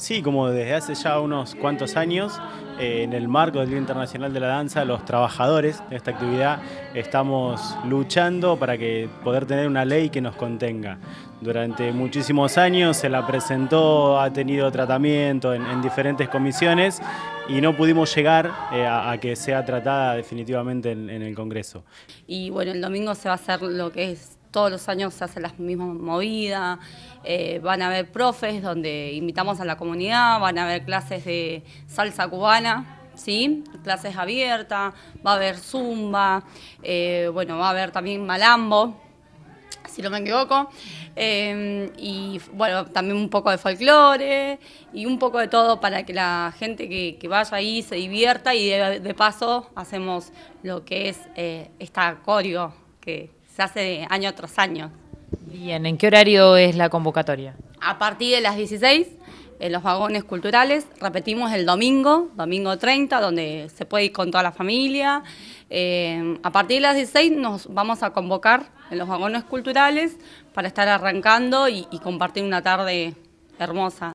Sí, como desde hace ya unos cuantos años, eh, en el marco del Día Internacional de la Danza, los trabajadores de esta actividad estamos luchando para poder tener una ley que nos contenga. Durante muchísimos años se la presentó, ha tenido tratamiento en, diferentes comisiones y no pudimos llegar eh, a, que sea tratada definitivamente en el Congreso. Y bueno, el domingo se va a hacer lo que es todos los años se hacen las mismas movidas, eh, van a haber profes donde invitamos a la comunidad, van a haber clases de salsa cubana, ¿sí? clases abiertas, va a haber zumba, eh, bueno, va a haber también malambo, si no me equivoco, eh, y bueno, también un poco de folclore y un poco de todo para que la gente que, vaya ahí se divierta y de, paso hacemos lo que es esta coreo que hace año tras año. Bien, ¿en qué horario es la convocatoria? A partir de las 16, en los vagones culturales, repetimos el domingo, domingo 30, donde se puede ir con toda la familia. Eh, a partir de las 16 nos vamos a convocar en los vagones culturales para estar arrancando y compartir una tarde hermosa.